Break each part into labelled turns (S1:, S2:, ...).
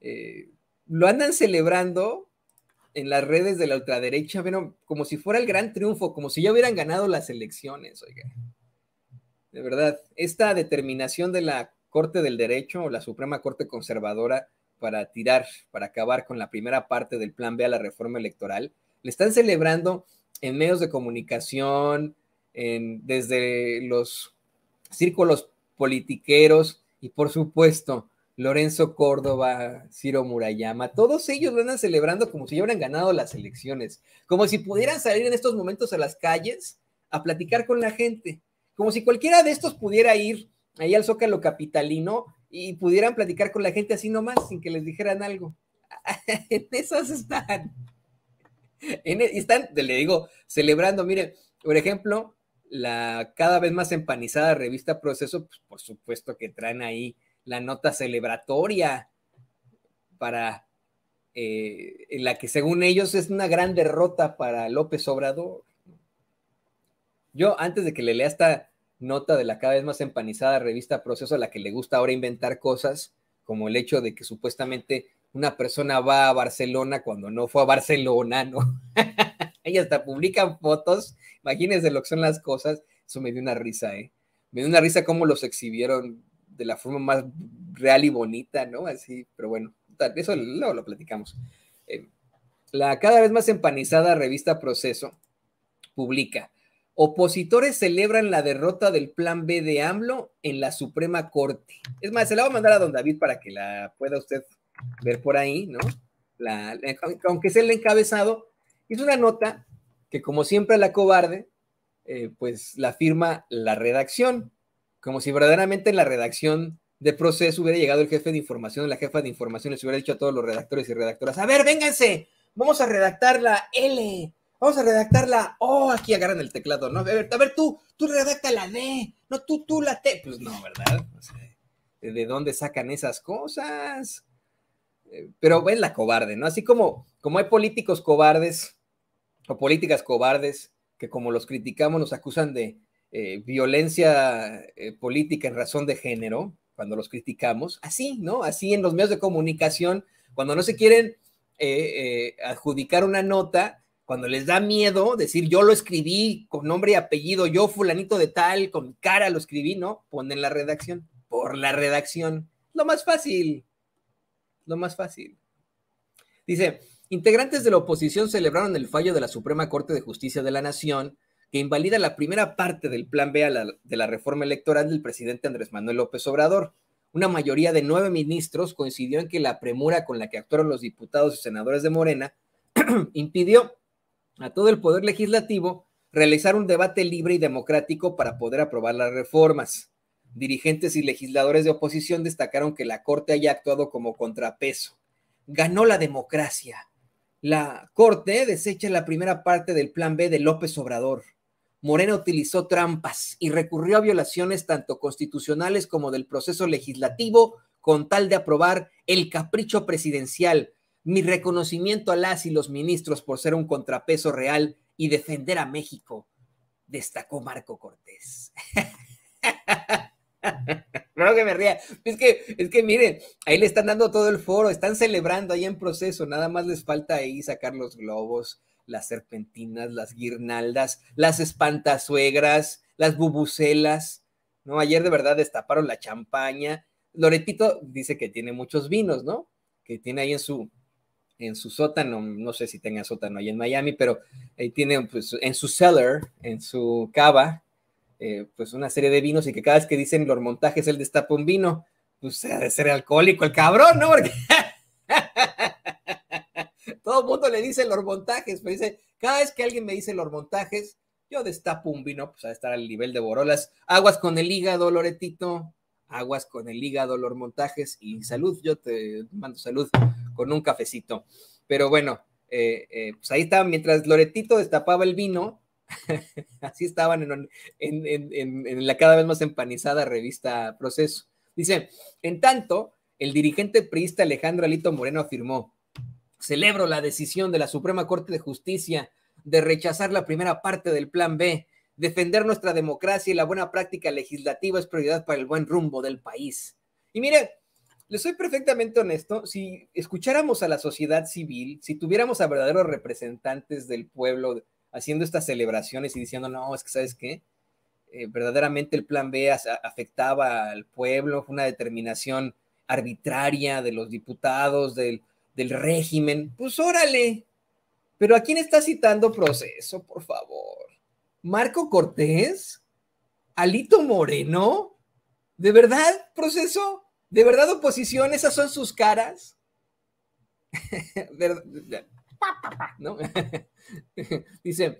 S1: Eh, lo andan celebrando en las redes de la ultraderecha, como si fuera el gran triunfo, como si ya hubieran ganado las elecciones, oiga. De verdad, esta determinación de la Corte del Derecho o la Suprema Corte Conservadora para tirar, para acabar con la primera parte del plan B a la reforma electoral, le están celebrando en medios de comunicación, desde los círculos politiqueros y por supuesto Lorenzo Córdoba, Ciro Murayama, todos ellos lo andan celebrando como si hubieran ganado las elecciones, como si pudieran salir en estos momentos a las calles a platicar con la gente, como si cualquiera de estos pudiera ir ahí al Zócalo Capitalino y pudieran platicar con la gente así nomás, sin que les dijeran algo. en esas están. En, e-, están, le digo, celebrando. Miren, por ejemplo, la cada vez más empanizada revista Proceso, pues por supuesto que traen ahí la nota celebratoria para eh, la que según ellos es una gran derrota para López Obrador. Yo antes de que le lea esta nota de la cada vez más empanizada revista Proceso, a la que le gusta ahora inventar cosas, como el hecho de que supuestamente una persona va a Barcelona cuando no fue a Barcelona, ¿no? Ella hasta publican fotos, imagínense lo que son las cosas, eso me dio una risa, ¿eh? Me dio una risa cómo los exhibieron de la forma más real y bonita, ¿no? Así, pero bueno, eso luego lo platicamos. Eh, la cada vez más empanizada revista Proceso publica, opositores celebran la derrota del plan B de AMLO en la Suprema Corte. Es más, se la voy a mandar a don David para que la pueda usted ver por ahí, ¿no? aunque es el encabezado, es una nota que como siempre la cobarde, eh, pues la firma la redacción como si verdaderamente en la redacción de proceso hubiera llegado el jefe de información, la jefa de información, les hubiera dicho a todos los redactores y redactoras, a ver, vénganse, vamos a redactar la L, vamos a redactar la O, aquí agarran el teclado, ¿no? A ver, a ver tú, tú redacta la D, no, tú, tú la T, pues no, ¿verdad? O sea, ¿De dónde sacan esas cosas? Eh, pero ven la cobarde, ¿no? Así como, como hay políticos cobardes o políticas cobardes que como los criticamos nos acusan de eh, violencia eh, política en razón de género, cuando los criticamos, así, ¿no? Así en los medios de comunicación, cuando no se quieren eh, adjudicar una nota, cuando les da miedo decir yo lo escribí con nombre y apellido, yo fulanito de tal, con cara lo escribí, ¿no? Ponen la redacción, por la redacción. Lo más fácil, lo más fácil. Dice, integrantes de la oposición celebraron el fallo de la Suprema Corte de Justicia de la Nación que invalida la primera parte del plan B de la reforma electoral del presidente Andrés Manuel López Obrador. Una mayoría de nueve ministros coincidió en que la premura con la que actuaron los diputados y senadores de Morena impidió a todo el poder legislativo realizar un debate libre y democrático para poder aprobar las reformas. Dirigentes y legisladores de oposición destacaron que la Corte haya actuado como contrapeso. Ganó la democracia. La Corte desecha la primera parte del Plan B de López Obrador. Morena utilizó trampas y recurrió a violaciones tanto constitucionales como del proceso legislativo con tal de aprobar el capricho presidencial. Mi reconocimiento a las y los ministros por ser un contrapeso real y defender a México, destacó Marco Cortés. no que me ría. Es que, es que miren, ahí le están dando todo el foro, están celebrando ahí en proceso, nada más les falta ahí sacar los globos, las serpentinas, las guirnaldas, las espantazuegras, las bubucelas. ¿no? Ayer de verdad destaparon la champaña. Loretito dice que tiene muchos vinos, ¿no? Que tiene ahí en su, en su sótano, no sé si tenga sótano ahí en Miami, pero ahí tiene pues, en su cellar, en su cava, eh, pues una serie de vinos y que cada vez que dicen los montajes él destapa un vino, pues sea de ser alcohólico el cabrón, ¿no? Porque todo el mundo le dice los montajes, pues dice, cada vez que alguien me dice los montajes, yo destapo un vino, pues a estar al nivel de Borolas. Aguas con el hígado, Loretito. Aguas con el hígado, los montajes y salud. Yo te mando salud con un cafecito. Pero bueno, eh, eh, pues ahí está, mientras Loretito destapaba el vino, Así estaban en, la cada vez más empanizada revista Proceso. Dice, en tanto, el dirigente priista Alejandro Alito Moreno afirmó, celebro la decisión de la Suprema Corte de Justicia de rechazar la primera parte del Plan B. Defender nuestra democracia y la buena práctica legislativa es prioridad para el buen rumbo del país. Y mire, le soy perfectamente honesto, si escucháramos a la sociedad civil, si tuviéramos a verdaderos representantes del pueblo haciendo estas celebraciones y diciendo, no, es que sabes qué, eh, verdaderamente el plan B afectaba al pueblo, fue una determinación arbitraria de los diputados, del, del régimen, pues órale. Pero ¿a quién está citando proceso, por favor? ¿Marco Cortés? ¿Alito Moreno? ¿De verdad, proceso? ¿De verdad, oposición? ¿Esas son sus caras? ¿No? Dice,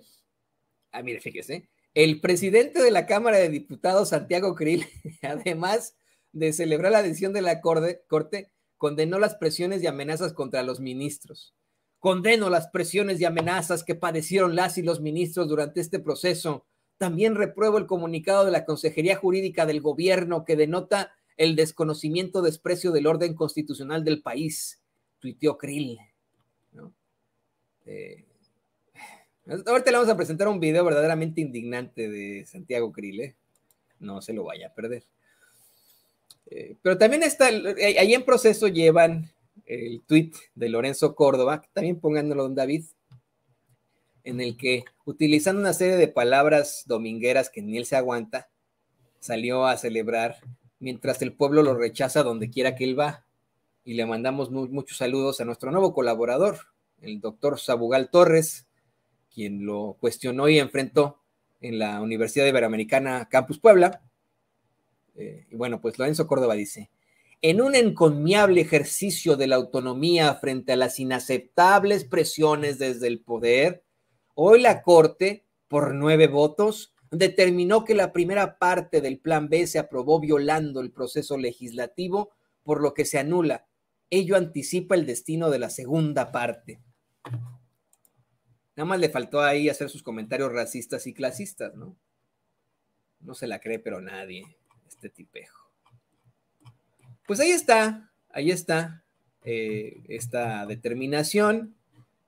S1: ah, mire, fíjese, el presidente de la Cámara de Diputados, Santiago Krill, además de celebrar la decisión de la corte, condenó las presiones y amenazas contra los ministros. Condeno las presiones y amenazas que padecieron las y los ministros durante este proceso. También repruebo el comunicado de la Consejería Jurídica del Gobierno que denota el desconocimiento, desprecio del orden constitucional del país, tuiteó Krill. ¿no? Eh, Ahorita le vamos a presentar un video verdaderamente indignante de Santiago Krill, ¿eh? No se lo vaya a perder. Eh, pero también está, eh, ahí en proceso llevan el tweet de Lorenzo Córdoba, también pónganlo, don David, en el que, utilizando una serie de palabras domingueras que ni él se aguanta, salió a celebrar mientras el pueblo lo rechaza donde quiera que él va. Y le mandamos muchos saludos a nuestro nuevo colaborador, el doctor Sabugal Torres, quien lo cuestionó y enfrentó en la Universidad Iberoamericana Campus Puebla. Eh, y bueno, pues Lorenzo Córdoba dice, en un encomiable ejercicio de la autonomía frente a las inaceptables presiones desde el poder, hoy la Corte, por nueve votos, determinó que la primera parte del Plan B se aprobó violando el proceso legislativo, por lo que se anula. Ello anticipa el destino de la segunda parte. Nada más le faltó ahí hacer sus comentarios racistas y clasistas, ¿no? No se la cree, pero nadie, este tipejo. Pues ahí está, ahí está eh, esta determinación,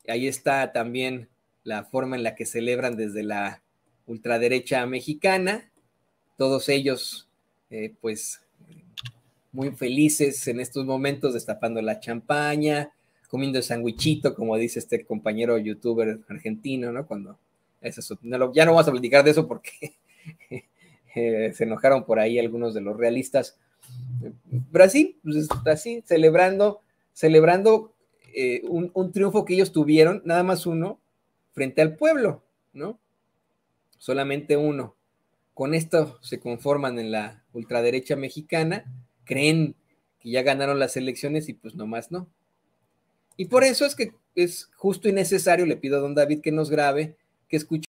S1: ahí está también la forma en la que celebran desde la ultraderecha mexicana, todos ellos, eh, pues, muy felices en estos momentos, destapando la champaña, comiendo el sandwichito, como dice este compañero youtuber argentino, ¿no? Cuando eso, ya no vamos a platicar de eso porque eh, se enojaron por ahí algunos de los realistas. Brasil, pues así, celebrando, celebrando eh, un, un, triunfo que ellos tuvieron, nada más uno, frente al pueblo, ¿no? Solamente uno. Con esto se conforman en la ultraderecha mexicana, creen que ya ganaron las elecciones y pues nomás no. Y por eso es que es justo y necesario, le pido a don David que nos grabe, que escuche